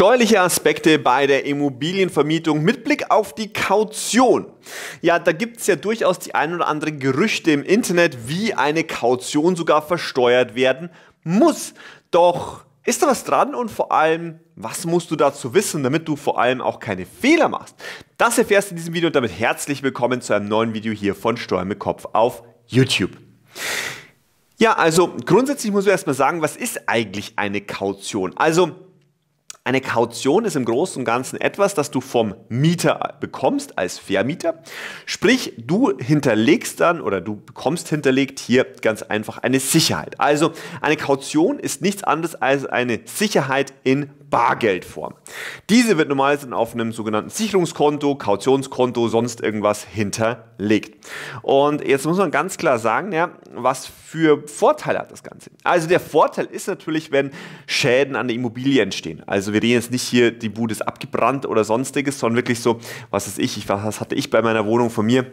Steuerliche Aspekte bei der Immobilienvermietung mit Blick auf die Kaution. Ja, da gibt's ja durchaus die ein oder anderen Gerüchte im Internet, wie eine Kaution sogar versteuert werden muss. Doch ist da was dran und vor allem, was musst du dazu wissen, damit du vor allem auch keine Fehler machst? Das erfährst du in diesem Video und damit herzlich willkommen zu einem neuen Video hier von Steuer mit Kopf auf YouTube. Ja, also grundsätzlich muss man erstmal sagen, was ist eigentlich eine Kaution? Also eine Kaution ist im Großen und Ganzen etwas, das du vom Mieter bekommst als Vermieter. Sprich, du hinterlegst dann oder du bekommst hinterlegt hier ganz einfach eine Sicherheit. Also eine Kaution ist nichts anderes als eine Sicherheit in Bargeldform. Diese wird normalerweise auf einem sogenannten Sicherungskonto, Kautionskonto, sonst irgendwas hinterlegt. Und jetzt muss man ganz klar sagen, ja, was für Vorteile hat das Ganze? Also der Vorteil ist natürlich, wenn Schäden an der Immobilie entstehen. Also wir reden jetzt nicht hier, die Bude ist abgebrannt oder sonstiges, sondern wirklich so, was ist ich, was hatte ich bei meiner Wohnung von mir?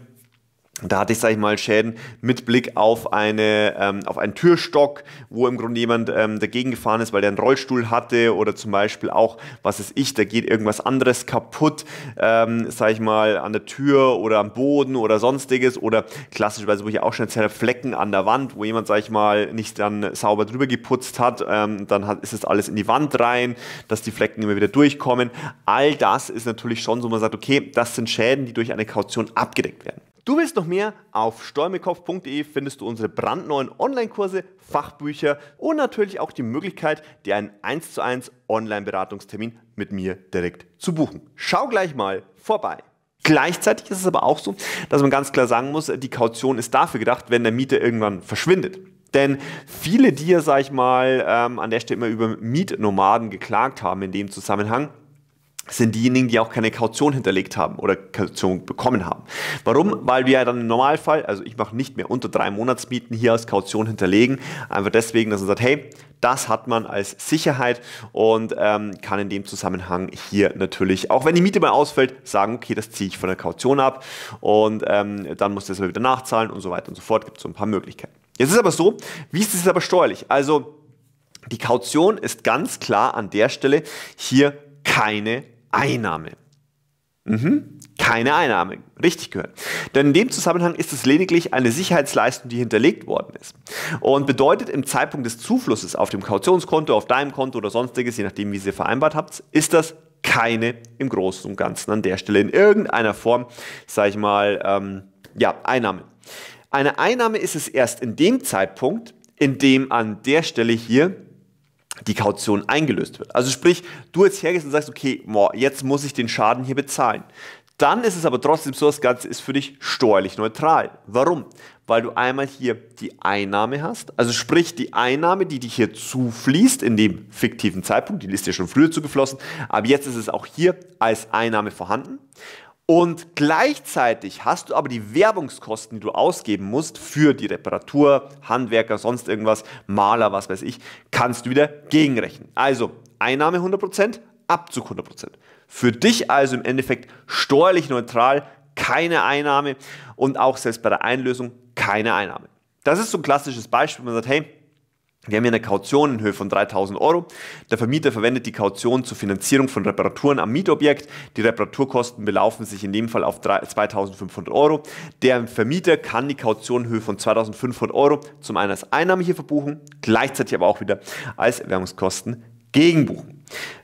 da hatte ich, sage ich mal, Schäden mit Blick auf, eine, ähm, auf einen Türstock, wo im Grunde jemand ähm, dagegen gefahren ist, weil der einen Rollstuhl hatte oder zum Beispiel auch, was ist ich, da geht irgendwas anderes kaputt, ähm, sage ich mal, an der Tür oder am Boden oder sonstiges oder klassischerweise, wo ich auch schon erzählt habe, Flecken an der Wand, wo jemand, sage ich mal, nicht dann sauber drüber geputzt hat, ähm, dann hat, ist es alles in die Wand rein, dass die Flecken immer wieder durchkommen. All das ist natürlich schon so, man sagt, okay, das sind Schäden, die durch eine Kaution abgedeckt werden. Du willst noch mehr? Auf stolmekopf.de findest du unsere brandneuen Online-Kurse, Fachbücher und natürlich auch die Möglichkeit, dir einen 1 zu 1 Online-Beratungstermin mit mir direkt zu buchen. Schau gleich mal vorbei. Gleichzeitig ist es aber auch so, dass man ganz klar sagen muss, die Kaution ist dafür gedacht, wenn der Mieter irgendwann verschwindet. Denn viele, die ja, sag ich mal, ähm, an der Stelle immer über Mietnomaden geklagt haben in dem Zusammenhang, sind diejenigen, die auch keine Kaution hinterlegt haben oder Kaution bekommen haben. Warum? Weil wir ja dann im Normalfall, also ich mache nicht mehr unter drei Monatsmieten hier als Kaution hinterlegen, einfach deswegen, dass man sagt, hey, das hat man als Sicherheit und ähm, kann in dem Zusammenhang hier natürlich, auch wenn die Miete mal ausfällt, sagen, okay, das ziehe ich von der Kaution ab und ähm, dann muss das wieder nachzahlen und so weiter und so fort. Gibt es so ein paar Möglichkeiten. Jetzt ist aber so, wie ist es aber steuerlich? Also die Kaution ist ganz klar an der Stelle hier keine Einnahme. Mhm. Keine Einnahme. Richtig gehört. Denn in dem Zusammenhang ist es lediglich eine Sicherheitsleistung, die hinterlegt worden ist. Und bedeutet im Zeitpunkt des Zuflusses auf dem Kautionskonto, auf deinem Konto oder sonstiges, je nachdem, wie ihr vereinbart habt, ist das keine im Großen und Ganzen an der Stelle in irgendeiner Form, sage ich mal, ähm, ja, Einnahme. Eine Einnahme ist es erst in dem Zeitpunkt, in dem an der Stelle hier die Kaution eingelöst wird. Also sprich, du jetzt hergehst und sagst, okay, boah, jetzt muss ich den Schaden hier bezahlen. Dann ist es aber trotzdem so, das Ganze ist für dich steuerlich neutral. Warum? Weil du einmal hier die Einnahme hast, also sprich die Einnahme, die dich hier zufließt in dem fiktiven Zeitpunkt, die ist dir schon früher zugeflossen, aber jetzt ist es auch hier als Einnahme vorhanden. Und gleichzeitig hast du aber die Werbungskosten, die du ausgeben musst für die Reparatur, Handwerker, sonst irgendwas, Maler, was weiß ich, kannst du wieder gegenrechnen. Also Einnahme 100%, Abzug 100%. Für dich also im Endeffekt steuerlich neutral, keine Einnahme und auch selbst bei der Einlösung keine Einnahme. Das ist so ein klassisches Beispiel, wo man sagt, hey, wir haben hier eine Kaution in Höhe von 3000 Euro. Der Vermieter verwendet die Kaution zur Finanzierung von Reparaturen am Mietobjekt. Die Reparaturkosten belaufen sich in dem Fall auf 2500 Euro. Der Vermieter kann die Kaution in Höhe von 2500 Euro zum einen als Einnahme hier verbuchen, gleichzeitig aber auch wieder als Erwärmungskosten gegenbuchen.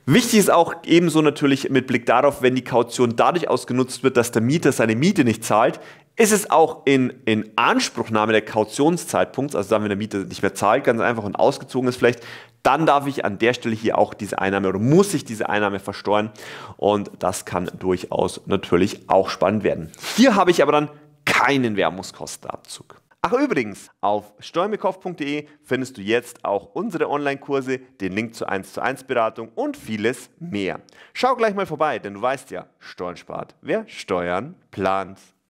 Wichtig ist auch ebenso natürlich mit Blick darauf, wenn die Kaution dadurch ausgenutzt wird, dass der Mieter seine Miete nicht zahlt, ist es auch in, in Anspruchnahme der Kautionszeitpunkts, also dann, wenn der Mieter nicht mehr zahlt, ganz einfach und ausgezogen ist vielleicht, dann darf ich an der Stelle hier auch diese Einnahme oder muss ich diese Einnahme versteuern. Und das kann durchaus natürlich auch spannend werden. Hier habe ich aber dann keinen Wärmungskostenabzug. Ach übrigens, auf stolmikow.de findest du jetzt auch unsere Online-Kurse, den Link zur 1 zu 1 Beratung und vieles mehr. Schau gleich mal vorbei, denn du weißt ja, Steuern spart, wer Steuern plant.